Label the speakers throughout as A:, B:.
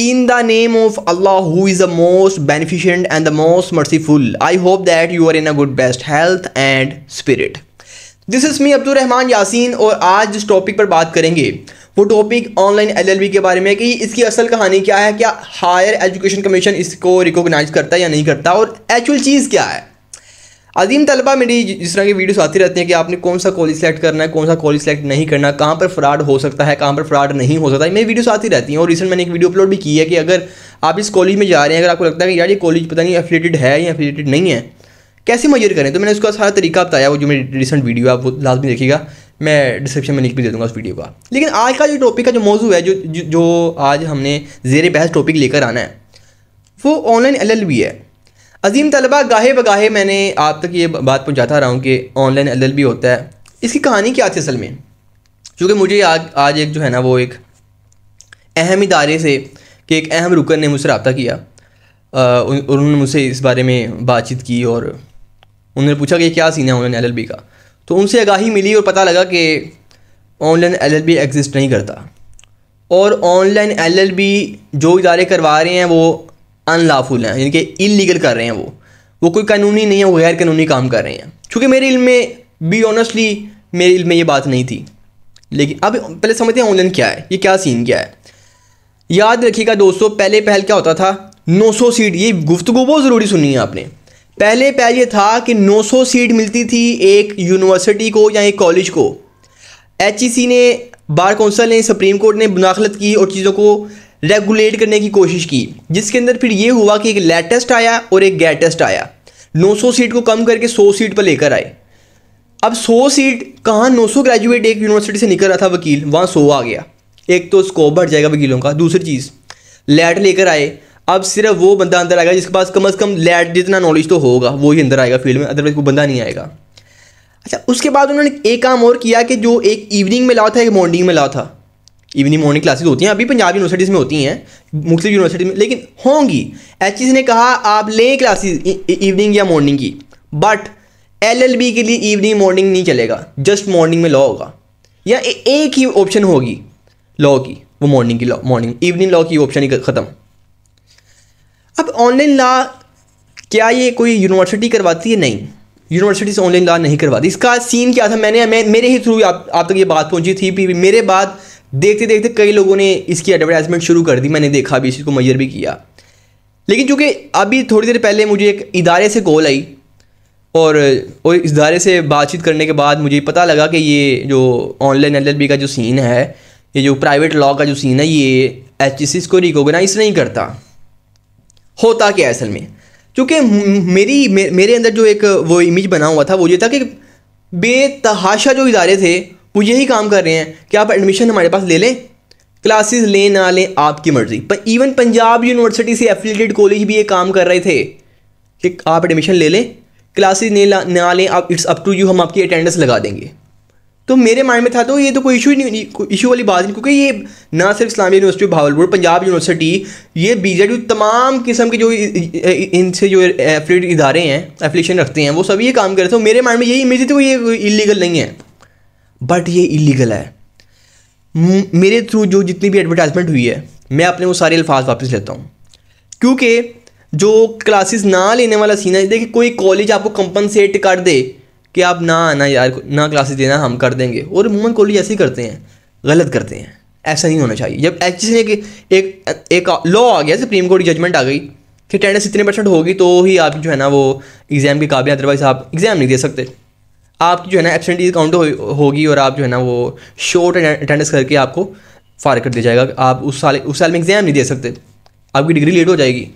A: in the name of allah who is the most beneficent and the most merciful i hope that you are in a good best health and spirit this is me Abdul Rahman Yasin और आज जिस topic पर बात करेंगे वो topic online LLB के बारे में कि इसकी असल कहानी क्या है क्या हायर एजुकेशन कमीशन इसको रिकॉग्नाइज करता है या नहीं करता और एक्चुअल चीज़ क्या है अजीम तलबा मेरी जिस तरह की वीडियोस आती रहती हैं कि आपने कौन सा कॉलेज सेलेक्ट करना है कौन सा कॉलेज सेलेक्ट नहीं करना कहाँ पर फ्रॉड हो सकता है कहाँ पर फ्रॉड नहीं हो सकता है मेरी वीडियोस आती रहती हैं और रिसेंट मैंने एक वीडियो अपलोड भी की है कि अगर आप इस कॉलेज में जा रहे हैं अगर आपको लगता है कि यार ये कॉलेज पता नहीं एफिलेटेड है या एफिलेटेड नहीं है कैसे मैयर करें तो मैंने उसका सारा तरीका बताया वो जो मेरी रिसेंट वीडियो है आप वो लाजमी देखिएगा मैं डिस्क्रिप्शन में लिख भी दे दूंगा उस वीडियो का लेकिन आज का जो टॉपिक का जो मौजू है जो जो आज हमने जेर बहस टॉपिक लेकर आना है वो ऑनलाइन एल है अजीम तलबा गाहे बगाहे मैंने आप तक ये बात पहुँचाता रहा हूँ कि ऑनलाइन एल भी होता है इसकी कहानी क्या थी असल में क्योंकि मुझे आज आज एक जो है ना वो एक अहम इदारे से कि एक अहम रुकन ने मुझसे रबता किया उन्होंने मुझसे इस बारे में बातचीत की और उन्होंने पूछा कि क्या सीन है ऑनलाइन बी का तो उनसे आगाही मिली और पता लगा कि ऑनलाइन एल बी एग्जिस्ट नहीं करता और ऑनलाइन बी जो इदारे करवा रहे हैं वो अनलाफुल हैं यानी कि इलीगल कर रहे हैं वो वो कोई कानूनी नहीं है वो गैर कानूनी काम कर रहे हैं चूँकि मेरे इल्म में बी ऑनेस्टली मेरे इल्म में ये बात नहीं थी लेकिन अब पहले समझते हैं ऑनलाइन क्या है ये क्या सीन क्या है याद रखिएगा दोस्तों पहले पहल क्या होता था 900 सीट ये गुफ्तु बहुत ज़रूरी सुनी है आपने पहले पहल ये था कि 900 सीट मिलती थी एक यूनिवर्सिटी को या एक कॉलेज को एच e ने बार कौंसल ने सुप्रीम कोर्ट ने मुदाखलत की और चीज़ों को रेगुलेट करने की कोशिश की जिसके अंदर फिर ये हुआ कि एक लेटेस्ट आया और एक गैटेस्ट आया 900 सीट को कम करके 100 सीट पर लेकर आए अब 100 सीट कहाँ 900 ग्रेजुएट एक यूनिवर्सिटी से निकल रहा था वकील वहाँ 100 आ गया एक तो स्कोप बढ़ जाएगा वकीलों का दूसरी चीज़ लैट लेकर आए अब सिर्फ वो बंदा अंदर आएगा जिसके पास कम अज़ कम लैट जितना नॉलेज तो होगा वो ही अंदर आएगा फील्ड में अदरवाइज वो बंदा नहीं आएगा अच्छा उसके बाद उन्होंने एक काम और किया कि जो एक इवनिंग में लाओ था एक मॉर्निंग में लाओ था इवनिंग मॉर्निंग क्लासेस होती हैं अभी पंजाब यूनिवर्सिटीज़ में होती हैं मुख्तलिफ यूनिवर्सिटी में लेकिन होंगी एच ने कहा आप लें क्लासेस इवनिंग e-, e-, या मॉर्निंग की बट एलएलबी के लिए इवनिंग मॉर्निंग नहीं चलेगा जस्ट मॉर्निंग में लॉ होगा या ए, एक ही ऑप्शन होगी लॉ की वो मॉर्निंग की लॉ मॉर्निंग इवनिंग लॉ की ऑप्शन ही ख़त्म अब ऑनलाइन लॉ क्या ये कोई यूनिवर्सिटी करवाती है नहीं यूनिवर्सिटी से ऑनलाइन लॉ नहीं करवाती इसका सीन क्या था मैंने मैं, मेरे ही थ्रू आप, आप तक ये बात पहुंची थी मेरे बाद देखते देखते कई लोगों ने इसकी एडवर्टाइजमेंट शुरू कर दी मैंने देखा भी इसको मैयर भी किया लेकिन चूँकि अभी थोड़ी देर पहले मुझे एक इदारे से कॉल आई और इस इदारे से बातचीत करने के बाद मुझे पता लगा कि ये जो ऑनलाइन एल का जो सीन है ये जो प्राइवेट लॉ का जो सीन है ये एच को रिकोगनाइज नहीं करता होता क्या असल में क्योंकि मेरी मेरे अंदर जो एक वो इमेज बना हुआ था वो ये था कि बेतहाशा जो इदारे थे वो यही काम कर रहे हैं कि आप एडमिशन हमारे पास ले लें क्लासेस लें ना लें आपकी मर्ज़ी पर इवन पंजाब यूनिवर्सिटी से एफिलेटेड कॉलेज भी ये काम कर रहे थे कि आप एडमिशन ले लें क्लासेस ले ना लें आप इट्स अप टू यू हम आपकी अटेंडेंस लगा देंगे तो मेरे माइंड में था तो ये तो कोई इशू नहीं इशू वाली बात नहीं क्योंकि ये ना सिर्फ इस्लामी यूनिवर्सिटी भावलपुर पंजाब यूनिवर्सिटी ये बीजेडी तमाम किस्म के जो इनसे जो एफिलेट इदारे हैं एफिलेशन रखते हैं वो सभी ये काम कर रहे थे तो मेरे माइंड में यही इमेज थी वो ये इलीगल नहीं है बट ये इलीगल है मेरे थ्रू जो जितनी भी एडवर्टाइजमेंट हुई है मैं अपने वो सारे अल्फाज वापस लेता हूँ क्योंकि जो क्लासेस ना लेने वाला सीन है देखिए कोई कॉलेज आपको कंपनसेट कर दे कि आप ना आना यार ना क्लासेस देना हम कर देंगे और मूमन कॉलेज ऐसे ही करते हैं गलत करते हैं ऐसा नहीं होना चाहिए जब एच ने एक एक, एक लॉ आ गया सुप्रीम कोर्ट की जजमेंट आ गई कि अटेंडेंस इतने परसेंट होगी तो ही आप जो है ना वो एग्ज़ाम के काबिल अदरवाइज़ आप एग्ज़ाम नहीं दे सकते आपकी जो है ना एबसेंटी काउंट होगी और आप जो है ना वो शॉर्ट अटेंडेंस करके आपको फार कर दिया जाएगा आप उस साल उस साल में एग्ज़ाम नहीं दे सकते आपकी डिग्री लेट हो जाएगी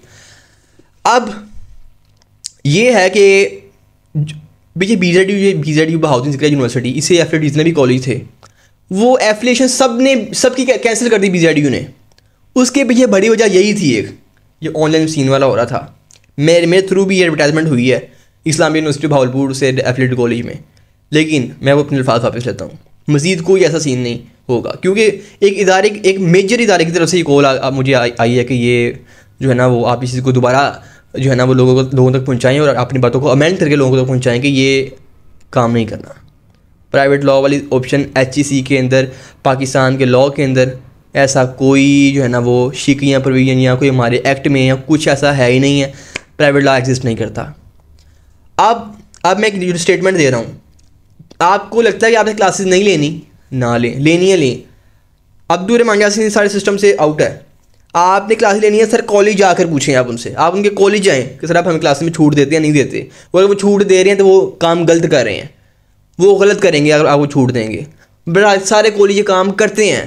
A: अब ये है कि ये बी जेड यू ये बी जेड यू हाउसिंग जिक्र यूनिवर्सिटी इसे एफ जितने भी कॉलेज थे वो एफिलेशन सब ने सब की कैंसिल कर दी बी जेड यू ने उसके पीछे बड़ी वजह यही थी एक जो ऑनलाइन सीन वाला हो रहा था मेरे मेरे थ्रू भी ये एडवर्टाइजमेंट हुई है इस्लामी यूनिवर्सिटी भावलपुर से एफिलेट कॉलेज में लेकिन मैं वो अपने अल्फाज वापस लेता हूँ मज़ीद कोई ऐसा सीन नहीं होगा क्योंकि एक इदारे एक मेजर इदारे की तरफ से ये कॉल मुझे आई है कि ये जो है ना वो आप इस चीज़ को दोबारा जो है ना वो लोगों को लोगों तक पहुँचाएँ और अपनी बातों को अमेंड करके लोगों तक पहुँचाएँ कि ये काम नहीं करना प्राइवेट लॉ वाली ऑप्शन एच e के अंदर पाकिस्तान के लॉ के अंदर ऐसा कोई जो है ना वो शिकियाँ प्रोविज़न या कोई हमारे एक्ट में या कुछ ऐसा है ही नहीं है प्राइवेट लॉ एग्जिस्ट नहीं करता अब अब मैं एक स्टेटमेंट दे रहा हूँ आपको लगता है कि आपने क्लासेस नहीं लेनी ना लें लेनी है लें अब्दुल रहमान यासिन सारे सिस्टम से आउट है आपने क्लास लेनी है सर कॉलेज जाकर पूछें आप उनसे आप उनके कॉलेज जाएँ कि सर आप हमें क्लास में छूट देते हैं नहीं देते वो अगर वो छूट दे रहे हैं तो वो काम गलत कर रहे हैं वो गलत करेंगे अगर आपको छूट देंगे बड़ा सारे कॉलेज ये काम करते हैं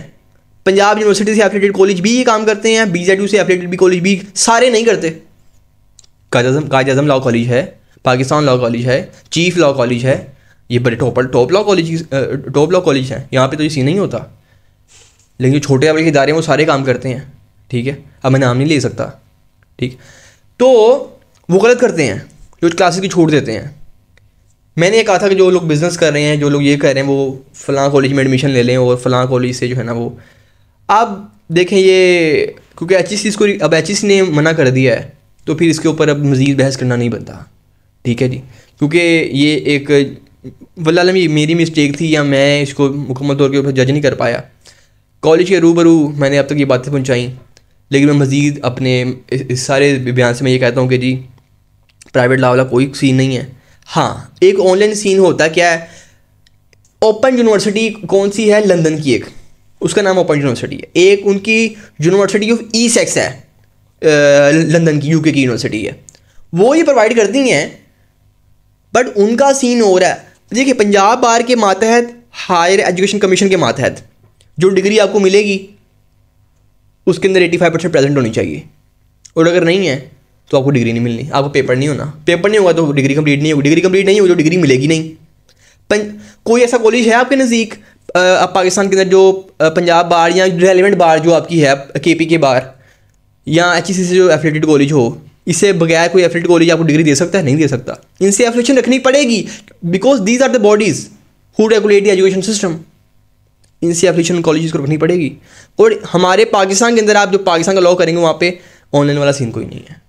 A: पंजाब यूनिवर्सिटी से एफिलेटेड कॉलेज भी ये काम करते हैं बी जेड यू से एफिलेटेड भी कॉलेज भी सारे नहीं करते काज अजम काज अजम लॉ कॉलेज है पाकिस्तान लॉ कॉलेज है चीफ लॉ कॉलेज है ये बड़े topper top law college top law college हैं यहाँ पे तो ये सीन नहीं होता लेकिन जो छोटे बड़े इदारे हैं वो सारे काम करते हैं ठीक है अब मैं नाम नहीं ले सकता ठीक तो वो गलत करते हैं जो क्लासेस की छूट देते हैं मैंने ये कहा था कि जो लोग बिज़नेस कर रहे हैं जो लोग ये कह रहे हैं वो फ़लाँ कॉलेज में एडमिशन ले लें और फ़लाँ कॉलेज से जो है ना वो अब देखें ये क्योंकि एच इसको अब एच ने मना कर दिया है तो फिर इसके ऊपर अब मज़ीद बहस करना नहीं बनता ठीक है जी क्योंकि ये एक वल्ला ये मेरी मिस्टेक थी या मैं इसको मुकम्मल तौर के ऊपर जज नहीं कर पाया कॉलेज के रूबरू मैंने अब तक ये बातें पहुँचाई लेकिन मैं मज़ीद अपने इस, इस सारे बयान से मैं ये कहता हूँ कि जी प्राइवेट ला वाला कोई सीन नहीं है हाँ एक ऑनलाइन सीन होता क्या है ओपन यूनिवर्सिटी कौन सी है लंदन की एक उसका नाम ओपन यूनिवर्सिटी है एक उनकी यूनिवर्सिटी ऑफ ई सेक्स है लंदन की यूके की यूनिवर्सिटी है वो ये प्रोवाइड करती हैं बट उनका सीन हो रहा है देखिए पंजाब बार के मातहत हायर एजुकेशन कमीशन के मातहत जो डिग्री आपको मिलेगी उसके अंदर एटी फाइव परसेंट प्रेजेंट होनी चाहिए और अगर नहीं है तो आपको डिग्री नहीं मिलनी आपको पेपर नहीं होना पेपर नहीं होगा तो डिग्री कंप्लीट नहीं होगी डिग्री कंप्लीट नहीं होगी तो डिग्री मिलेगी नहीं पन, कोई ऐसा कॉलेज है आपके नज़दीक आप पाकिस्तान के अंदर जो पंजाब बार या रेलिवेंट बार जो आपकी है के पी के बार या एच से जो एफिलेटेड कॉलेज हो इसे बगैर कोई एफिलेट कॉलेज आपको डिग्री दे सकता है नहीं दे सकता इनसे एफिलेशन रखनी पड़ेगी because these are the bodies who regulate the education system इनसे एफिलेशन कॉलेज को रखनी पड़ेगी और हमारे पाकिस्तान के अंदर आप जो पाकिस्तान का लॉ करेंगे वहाँ पे ऑनलाइन वाला सीन कोई नहीं है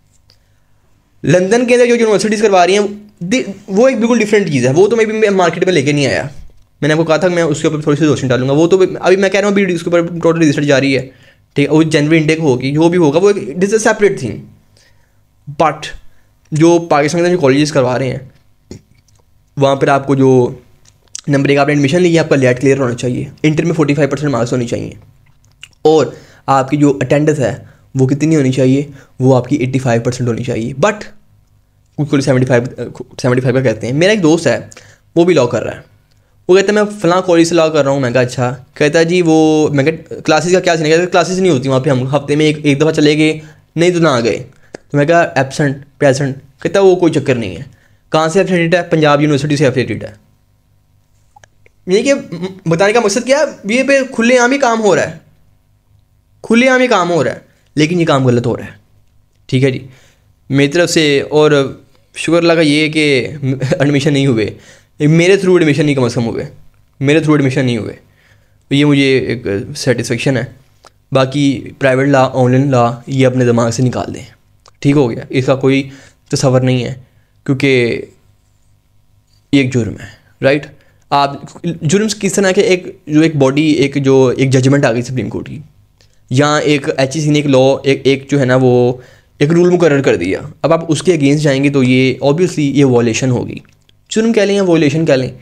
A: लंदन के अंदर जो यूनिवर्सिटीज़ करवा रही हैं वो एक बिल्कुल डिफरेंट चीज़ है वो तो मैं भी मार्केट में लेके नहीं आया मैंने आपको कहा था मैं उसके ऊपर थोड़ी सी रोशनी डालूंगा वो तो अभी मैं कह रहा हूँ अभी उसके ऊपर टोटल रिसर्च जारी है ठीक है वो जनवरी इंटेक होगी जो भी होगा वो it is a separate thing but जो पाकिस्तान के कॉलेज जो कॉलेजेस करवा रहे हैं वहाँ पर आपको जो नंबर एक आपने एडमिशन लिया आपका लेट क्लियर होना चाहिए इंटर में फोर्टी फाइव परसेंट मार्क्स होनी चाहिए और आपकी जो अटेंडेंस है वो कितनी होनी चाहिए वो आपकी एट्टी फाइव परसेंट होनी चाहिए बट कुछ सेवेंटी फाइव सेवेंटी फाइव का कहते हैं मेरा एक दोस्त है वो भी लॉ कर रहा है वो कहता है मैं फलां कॉलेज से लॉ कर रहा हूँ मैं कहा अच्छा कहता है जी वो मैं कहा क्लासेस का क्या सीन है कहता क्लासेस नहीं होती वहाँ पे हम हफ्ते में एक एक दफ़ा चले गए नहीं तो ना आ गए तो मैं कहा एबसेंट प्रेजेंट कहता वो कोई चक्कर नहीं है कहाँ से एफिलेटेड है पंजाब यूनिवर्सिटी से एफिलेटेड है ये कि बताने का मकसद क्या है ये पे खुलेआम ही काम हो रहा है खुलेआम ही काम हो रहा है लेकिन ये काम गलत हो रहा है ठीक है जी मेरी तरफ से और शुक्र लगा ये कि एडमिशन नहीं हुए मेरे थ्रू एडमिशन नहीं कम अज़ कम हुए मेरे थ्रू एडमिशन नहीं हुए तो ये मुझे एक सेटिस्फेक्शन है बाकी प्राइवेट ला ऑनलाइन ला ये अपने दिमाग से निकाल दें ठीक हो गया इसका कोई तस्वर नहीं है क्योंकि ये एक जुर्म है राइट आप जुर्म किस तरह के एक जो एक बॉडी एक जो एक जजमेंट आ गई सुप्रीम कोर्ट की या एक एच ने एक लॉ एक एक जो है ना वो एक रूल मुकर कर दिया अब आप उसके अगेंस्ट जाएंगे तो ये ऑब्वियसली ये वॉलेशन होगी जुर्म कह लें या वॉलेशन कह लें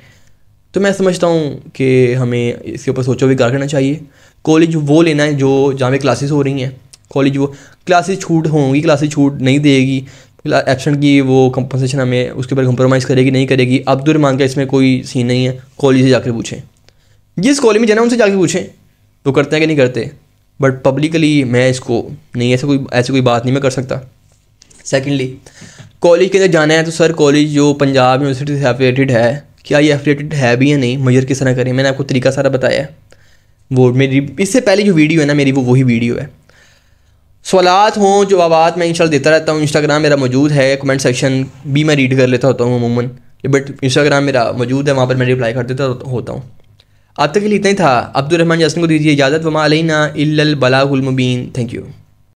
A: तो मैं समझता हूँ कि हमें इसके ऊपर सोचो भी कार करना चाहिए कॉलेज वो लेना है जो जहाँ पे क्लासेस हो रही हैं कॉलेज वो क्लासेस छूट होंगी क्लासेस छूट नहीं देगी एबसेंट की वो कंपनसेशन हमें उसके ऊपर कंप्रोमाइज़ करेगी नहीं करेगी अब्दुलरहमान का इसमें कोई सीन नहीं है कॉलेज से जाकर पूछें जिस कॉलेज में जाना है उनसे जाके पूछें वो करते हैं कि नहीं करते बट पब्लिकली मैं इसको नहीं ऐसा कोई ऐसी कोई बात नहीं मैं कर सकता सेकेंडली कॉलेज के अंदर जाना है तो सर कॉलेज जो पंजाब यूनिवर्सिटी से एफिलेटेड है क्या ये एफिलेटेड है भी या नहीं मजर किस तरह करें मैंने आपको तरीका सारा बताया है वो मेरी इससे पहले जो वीडियो है ना मेरी वो वही वीडियो है सवालत हों जवाब मैं इंशाल्लाह देता रहता हूँ इंस्टाग्राम मेरा मौजूद है कमेंट सेक्शन भी मैं रीड कर लेता होता हूँ अमूमन बट इंस्टाग्राम मेरा मौजूद है वहाँ पर मैं रिप्लाई कर देता होता हूँ अब तक के लिए इतना ही था अब्दुलरहमान यासन को दीजिए इजाज़त वमा अलैना इल्लल बलागुल मुबीन थैंक यू